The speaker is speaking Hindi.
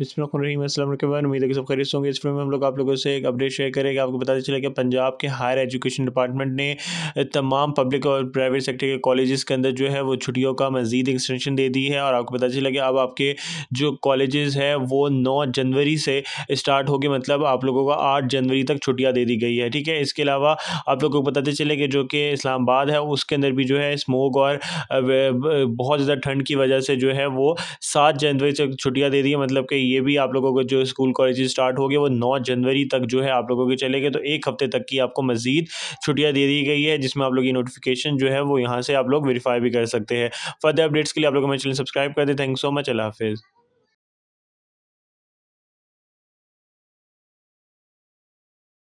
बिस्मिल्लाम उम्मीद है कि सब खरीद होंगे इस फिल्म में हम लोग आप लोगों से एक अपडेट शेयर करेंगे आपको बताते चले कि पंजाब के हायर एजुकेशन डिपार्टमेंट ने तमाम पब्लिक और प्राइवेट सेक्टर के कॉलेज़ के अंदर जो है वो छुट्टियों का मजीद एक्सटेंशन दे दी है और आपको पता चला कि अब आपके जो कॉलेजेस है वो नौ जनवरी से स्टार्ट होगी मतलब आप लोगों को आठ जनवरी तक छुट्टियाँ दे दी गई है ठीक है इसके अलावा आप लोगों को बताते चले कि जो कि इस्लामाबाद है उसके अंदर भी जो है स्मोक और बहुत ज़्यादा ठंड की वजह से जो है वो सात जनवरी तक छुट्टियाँ दे दी है मतलब कि ये भी आप लोगों को जो स्कूल कॉलेज स्टार्ट हो गए वो नौ जनवरी तक जो है आप लोगों के चले गए तो एक हफ्ते तक की आपको मज़ीद छुट्टियाँ दे दी गई है जिसमें आप लोग ये नोटिफिकेशन जो है वो यहाँ से आप लोग वेरीफाई भी कर सकते हैं फर्दर अपडेट्स के लिए आप लोग हमारे चैनल सब्सक्राइब कर दें थैंक सो मच अल्लाह हाफिज़